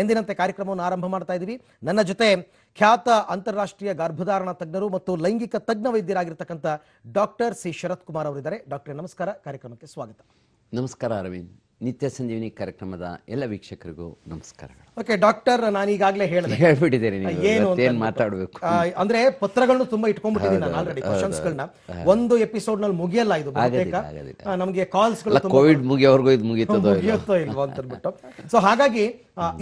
ಎಂದಿನಂತೆ ಕಾರ್ಯಕ್ರಮವನ್ನು ಆರಂಭ ಮಾಡ್ತಾ ಇದ್ದೀವಿ ನನ್ನ ಜೊತೆ ಖ್ಯಾತ ಅಂತಾರಾಷ್ಟ್ರೀಯ ಗರ್ಭಧಾರಣ ತಜ್ಞರು ಮತ್ತು ಲೈಂಗಿಕ ತಜ್ಞ ವೈದ್ಯರಾಗಿರ್ತಕ್ಕಂಥ ಡಾಕ್ಟರ್ ಸಿ ಶರತ್ ಕುಮಾರ್ ಅವರಿದ್ದಾರೆ ಡಾಕ್ಟರ್ ನಮಸ್ಕಾರ ಕಾರ್ಯಕ್ರಮಕ್ಕೆ ಸ್ವಾಗತ ನಮಸ್ಕಾರ ಅರವಿಂದ್ ನಿತ್ಯ ಸಂಜೀವಿನಿ ಕಾರ್ಯಕ್ರಮದ ಎಲ್ಲ ವೀಕ್ಷಕರಿಗೂ ನಮಸ್ಕಾರಗಳು ಓಕೆ ಡಾಕ್ಟರ್ ನಾನು ಈಗಾಗಲೇ ಹೇಳಿದೆ ಏನು ಮಾತಾಡಬೇಕು ಅಂದ್ರೆ ಪತ್ರಗಳನ್ನು ತುಂಬಾ ಇಟ್ಕೊಂಡ್ಬಿಟ್ಟಿದ್ದೀನಿ ನಾನು ಆಲ್ರೆಡಿ ಕ್ವಶನ್ಸ್ಗಳನ್ನ ಒಂದು ಎಪಿಸೋಡ್ ನಲ್ಲಿ ಮುಗಿಯಲ್ಲ ಇದು ಬಹುತೇಕ ನಮಗೆ ಕಾಲ್ಸ್ ಕೋವಿಡ್ ಮುಗಿಯೋವರೆಗೂ ಇದು ಮುಗಿಯುತ್ತೋ ಮುಗಿಯುತ್ತೋ ಅಂತ ಸೊ ಹಾಗಾಗಿ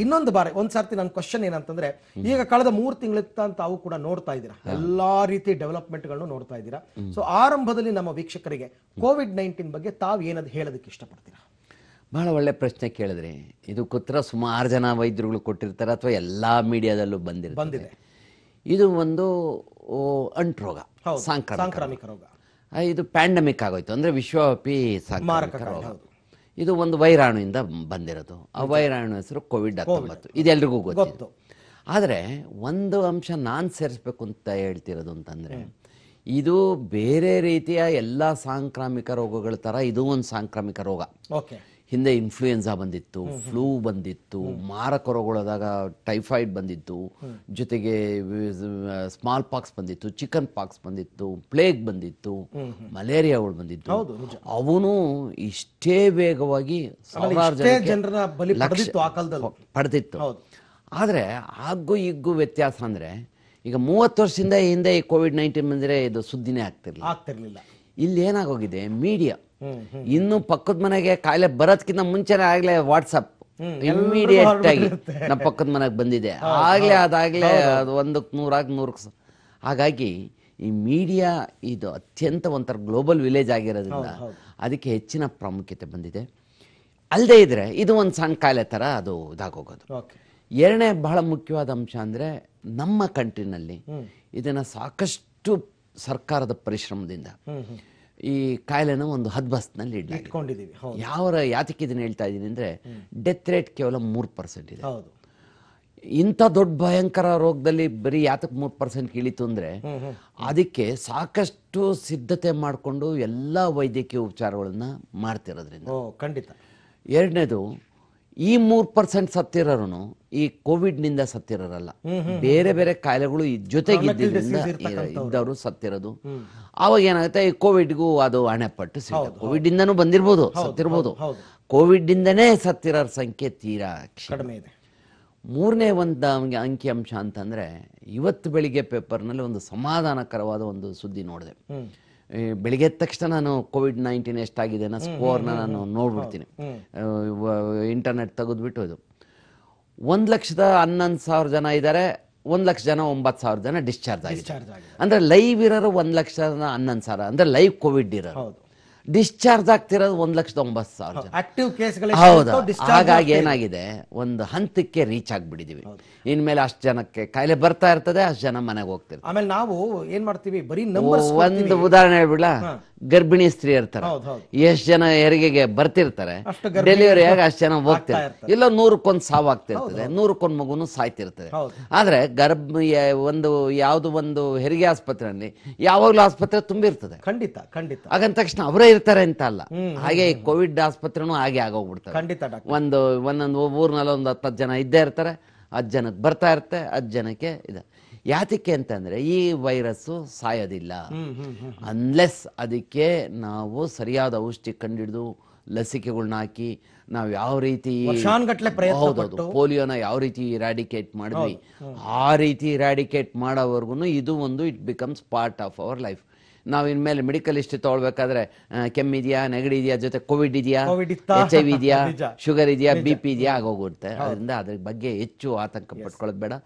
ಇನ್ನೊಂದು ಬಾರಿ ಒಂದ್ ಸರ್ತಿ ನನ್ನ ಕ್ವಶನ್ ಏನಂತಂದ್ರೆ ಈಗ ಕಳೆದ ಮೂರು ತಿಂಗಳ ತಾವು ಕೂಡ ನೋಡ್ತಾ ಇದ್ದೀರಾ ಎಲ್ಲಾ ರೀತಿ ಡೆವಲಪ್ಮೆಂಟ್ ಗಳನ್ನು ನೋಡ್ತಾ ಇದ್ದೀರಾ ಸೊ ಆರಂಭದಲ್ಲಿ ನಮ್ಮ ವೀಕ್ಷಕರಿಗೆ ಕೋವಿಡ್ ನೈನ್ಟೀನ್ ಬಗ್ಗೆ ತಾವು ಏನದು ಹೇಳೋದಕ್ಕೆ ಇಷ್ಟಪಡ್ತೀರಾ ಭಾಳ ಒಳ್ಳೆ ಪ್ರಶ್ನೆ ಕೇಳಿದ್ರಿ ಇದು ಕುತ್ರ ಸುಮಾರು ಜನ ವೈದ್ಯರುಗಳು ಕೊಟ್ಟಿರ್ತಾರೆ ಅಥವಾ ಎಲ್ಲ ಮೀಡಿಯಾದಲ್ಲೂ ಬಂದಿರ್ತಾರೆ ಬಂದಿದೆ ಇದು ಒಂದು ರೋಗ ಸಾಂಕ್ರಾಮಿಕ ರೋಗ ಇದು ಪ್ಯಾಂಡಮಿಕ್ ಆಗೋಯ್ತು ಅಂದರೆ ವಿಶ್ವವ್ಯಾಪಿ ಸಾಂಕ್ರಾಮಿಕ ರೋಗ ಇದು ಒಂದು ವೈರಾಣುವಿಂದ ಬಂದಿರೋದು ಆ ವೈರಾಣು ಹೆಸರು ಕೋವಿಡ್ ಹತ್ತೊಂಬತ್ತು ಇದೆಲ್ರಿಗೂ ಗೊತ್ತು ಆದರೆ ಒಂದು ಅಂಶ ನಾನು ಸೇರಿಸ್ಬೇಕು ಅಂತ ಹೇಳ್ತಿರೋದು ಅಂತಂದರೆ ಇದು ಬೇರೆ ರೀತಿಯ ಎಲ್ಲ ಸಾಂಕ್ರಾಮಿಕ ರೋಗಗಳ ಥರ ಇದು ಒಂದು ಸಾಂಕ್ರಾಮಿಕ ರೋಗ ಓಕೆ ಹಿಂದೆ ಇನ್ಫ್ಲೂಯೆನ್ಸಾ ಬಂದಿತ್ತು ಫ್ಲೂ ಬಂದಿತ್ತು ಮಾರಕ ರೋಗಗಳಾದಾಗ ಟೈಫಾಯ್ಡ್ ಬಂದಿತ್ತು ಜೊತೆಗೆ ಸ್ಮಾಲ್ ಪಾಕ್ಸ್ ಬಂದಿತ್ತು ಚಿಕನ್ ಪಾಕ್ಸ್ ಬಂದಿತ್ತು ಪ್ಲೇಗ್ ಬಂದಿತ್ತು ಮಲೇರಿಯಾಗಳು ಬಂದಿತ್ತು ಅವನು ಇಷ್ಟೇ ವೇಗವಾಗಿ ಪಡೆದಿತ್ತು ಆದರೆ ಆಗೂ ಈಗೂ ವ್ಯತ್ಯಾಸ ಅಂದರೆ ಈಗ ಮೂವತ್ತು ವರ್ಷದಿಂದ ಹಿಂದೆ ಈ ಕೋವಿಡ್ ನೈನ್ಟೀನ್ ಬಂದರೆ ಇದು ಸುದ್ದಿನೇ ಆಗ್ತಿರ್ಲಿಲ್ಲ ಆಗ್ತಿರ್ಲಿಲ್ಲ ಇಲ್ಲಿ ಏನಾಗೋಗಿದೆ ಮೀಡಿಯಾ ಇನ್ನು ಪಕ್ಕದ ಮನೆಗೆ ಕಾಯಿಲೆ ಬರೋದ್ಕಿಂತ ಮುಂಚೆನೇ ಆಗ್ಲೇ ವಾಟ್ಸಪ್ ಇಮ್ಮಿಡಿಯೇಟ್ ಆಗಿ ನಮ್ಮ ಪಕ್ಕದ ಮನೆಗೆ ಬಂದಿದೆ ಆಗಲೇ ಅದಾಗ್ಲೇ ಅದು ಒಂದಕ್ಕೆ ನೂರಾಗಿ ನೂರಕ್ಕೆ ಹಾಗಾಗಿ ಈ ಮೀಡಿಯಾ ಇದು ಅತ್ಯಂತ ಒಂಥರ ಗ್ಲೋಬಲ್ ವಿಲೇಜ್ ಆಗಿರೋದ್ರಿಂದ ಅದಕ್ಕೆ ಹೆಚ್ಚಿನ ಪ್ರಾಮುಖ್ಯತೆ ಬಂದಿದೆ ಅಲ್ಲದೆ ಇದ್ರೆ ಇದು ಒಂದು ಸಣ್ಣ ಕಾಯಿಲೆ ಥರ ಅದು ಇದಾಗೋಗೋದು ಎರಡನೇ ಬಹಳ ಮುಖ್ಯವಾದ ಅಂಶ ಅಂದರೆ ನಮ್ಮ ಕಂಟ್ರಿನಲ್ಲಿ ಇದನ್ನು ಸಾಕಷ್ಟು ಸರ್ಕಾರದ ಪರಿಶ್ರಮದಿಂದ ಈ ಕಾಯಿಲೆನ ಒಂದು ಹದ್ಬಸ್ನಲ್ಲಿ ಇಟ್ಕೊಂಡಿದ್ದೀವಿ ಯಾವ ಯಾತಕ್ಕೆ ಇದನ್ನು ಹೇಳ್ತಾ ಇದ್ದೀನಿ ಅಂದರೆ ಡೆತ್ ರೇಟ್ ಕೇವಲ ಮೂರು ಪರ್ಸೆಂಟ್ ಇದೆ ಇಂಥ ದೊಡ್ಡ ಭಯಂಕರ ರೋಗದಲ್ಲಿ ಬರೀ ಯಾತಕ್ಕೆ ಮೂರು ಪರ್ಸೆಂಟ್ ಇಳಿತು ಅಂದರೆ ಅದಕ್ಕೆ ಸಾಕಷ್ಟು ಸಿದ್ಧತೆ ಮಾಡಿಕೊಂಡು ಎಲ್ಲ ವೈದ್ಯಕೀಯ ಉಪಚಾರಗಳನ್ನು ಮಾಡ್ತಿರೋದ್ರಿಂದ ಖಂಡಿತ ಎರಡನೇದು ಈ ಮೂರ್ ಪರ್ಸೆಂಟ್ ಸತ್ತಿರೋರು ಈ ಕೋವಿಡ್ ನಿಂದ ಸತ್ತಿರಲ್ಲ ಬೇರೆ ಬೇರೆ ಕಾಯಿಲೆಗಳು ಜೊತೆಗೆ ಇದ್ದವರು ಸತ್ತಿರೋದು ಅವಾಗ ಏನಾಗುತ್ತೆ ಈ ಕೋವಿಡ್ಗೂ ಅದು ಪಟ್ಟು ಸಿಗುತ್ತೆ ಕೋವಿಡ್ ಇಂದನು ಬಂದಿರ್ಬೋದು ಸತ್ತಿರ್ಬೋದು ಕೋವಿಡ್ ಇಂದನೇ ಸತ್ತಿರೋರ ಸಂಖ್ಯೆ ತೀರಾ ಕಡಿಮೆ ಇದೆ ಮೂರನೇ ಒಂದು ಅಂಕಿ ಅಂಶ ಅಂತಂದ್ರೆ ಇವತ್ತು ಬೆಳಿಗ್ಗೆ ಪೇಪರ್ನಲ್ಲಿ ಒಂದು ಸಮಾಧಾನಕರವಾದ ಒಂದು ಸುದ್ದಿ ನೋಡಿದೆ ಬೆಳಿಗ್ಗೆ ಎದ್ದ ತಕ್ಷಣ ನಾನು ಕೋವಿಡ್ ನೈನ್ಟೀನ್ ಎಷ್ಟಾಗಿದೆ ಅನ್ನೋ ಸ್ಕೋರ್ನ ನಾನು ನೋಡ್ಬಿಡ್ತೀನಿ ಇಂಟರ್ನೆಟ್ ತೆಗೆದ್ಬಿಟ್ಟು ಇದು ಒಂದು ಲಕ್ಷದ ಹನ್ನೊಂದು ಸಾವಿರ ಜನ ಇದ್ದಾರೆ ಒಂದು ಲಕ್ಷ ಜನ ಒಂಬತ್ತು ಸಾವಿರ ಜನ ಡಿಸ್ಚಾರ್ಜ್ ಆಗಿದೆ ಅಂದರೆ ಲೈವ್ ಇರೋರು ಒಂದು ಲಕ್ಷ ಹನ್ನೊಂದು ಸಾವಿರ ಅಂದರೆ ಲೈವ್ ಕೋವಿಡ್ ಇರೋರು ಡಿಸ್ಚಾರ್ಜ್ ಆಗ್ತಿರೋದು ಒಂದ್ ಲಕ್ಷದ ಒಂಬತ್ತು ಸಾವಿರ ಜನ ಹಾಗಾಗಿ ಏನಾಗಿದೆ ಒಂದು ಹಂತಕ್ಕೆ ರೀಚ್ ಆಗ್ಬಿಟ್ಟಿದೀವಿ ಇನ್ಮೇಲೆ ಅಷ್ಟು ಜನಕ್ಕೆ ಕಾಯಿಲೆ ಬರ್ತಾ ಇರ್ತದೆ ಅಷ್ಟು ಜನ ಮನೆಗೆ ಹೋಗ್ತಿರ್ತಾರೆ ಆಮೇಲೆ ನಾವು ಏನ್ ಮಾಡ್ತೀವಿ ಬರೀ ಒಂದು ಉದಾಹರಣೆ ಹೇಳ್ಬಿಡ ಗರ್ಭಿಣಿ ಸ್ತ್ರೀ ಇರ್ತಾರೆ ಎಷ್ಟ್ ಜನ ಹೆರಿಗೆಗೆ ಬರ್ತಿರ್ತಾರೆ ಡೆಲಿವರಿ ಆಗಿ ಅಷ್ಟ್ ಜನ ಹೋಗ್ತಾರೆ ಇಲ್ಲ ನೂರಕ್ಕೊಂದು ಸಾವಾಗ್ತಿರ್ತದೆ ನೂರಕ್ಕೊಂದು ಮಗುನು ಸಾಯ್ತಿರ್ತದೆ ಆದ್ರೆ ಗರ್ಭ ಒಂದು ಯಾವ್ದು ಒಂದು ಹೆರಿಗೆ ಆಸ್ಪತ್ರೆಯಲ್ಲಿ ಯಾವಾಗ್ಲೂ ಆಸ್ಪತ್ರೆ ತುಂಬಿರ್ತದೆ ಖಂಡಿತ ಖಂಡಿತ ಹಾಗಂದ ತಕ್ಷಣ ಅವರೇ ಇರ್ತಾರೆ ಅಂತ ಅಲ್ಲ ಹಾಗೆ ಕೋವಿಡ್ ಆಸ್ಪತ್ರೆನೂ ಹಾಗೆ ಆಗೋಗ್ಬಿಡ್ತಾರೆ ಒಂದು ಒಂದೊಂದು ಊರ್ನಲ್ಲಿ ಒಂದು ಹತ್ತು ಜನ ಇದ್ದೇ ಇರ್ತಾರೆ ಹತ್ತು ಜನಕ್ಕೆ ಬರ್ತಾ ಇರುತ್ತೆ ಹತ್ತು ಜನಕ್ಕೆ ಇದೆ ಯಾತಕ್ಕೆ ಅಂತಂದ್ರೆ ಈ ವೈರಸ್ಸು ಸಾಯೋದಿಲ್ಲ ಅನ್ಲೆಸ್ ಅದಕ್ಕೆ ನಾವು ಸರಿಯಾದ ಔಷಧಿ ಕಂಡಿಡಿದು ಲಸಿಕೆಗಳನ್ನ ಹಾಕಿ ನಾವು ಯಾವ ರೀತಿ ಹೌದೌದು ಪೋಲಿಯೋನ ಯಾವ ರೀತಿ ಇರಾಡಿಕೇಟ್ ಮಾಡಿದ್ವಿ ಆ ರೀತಿ ಇರಾಡಿಕೇಟ್ ಮಾಡೋವರೆಗೂ ಇದು ಒಂದು it becomes part of our life ನಾವು ಇನ್ಮೇಲೆ ಮೆಡಿಕಲ್ ಇಷ್ಟ ತಗೊಳ್ಬೇಕಾದ್ರೆ ಕೆಮ್ಮಿದೆಯಾ ನೆಗಡಿ ಇದೆಯಾ ಜೊತೆ ಕೋವಿಡ್ ಇದೆಯಾ ಎಚ್ ಐ ವಿ ಇದೆಯಾ ಶುಗರ್ ಇದೆಯಾ ಬಿ ಪಿ ಇದೆಯಾ ಆಗೋಗುತ್ತೆ ಅದರಿಂದ ಅದ್ರ ಬಗ್ಗೆ ಹೆಚ್ಚು ಆತಂಕ ಪಟ್ಕೊಳ್ಳೋದು ಬೇಡ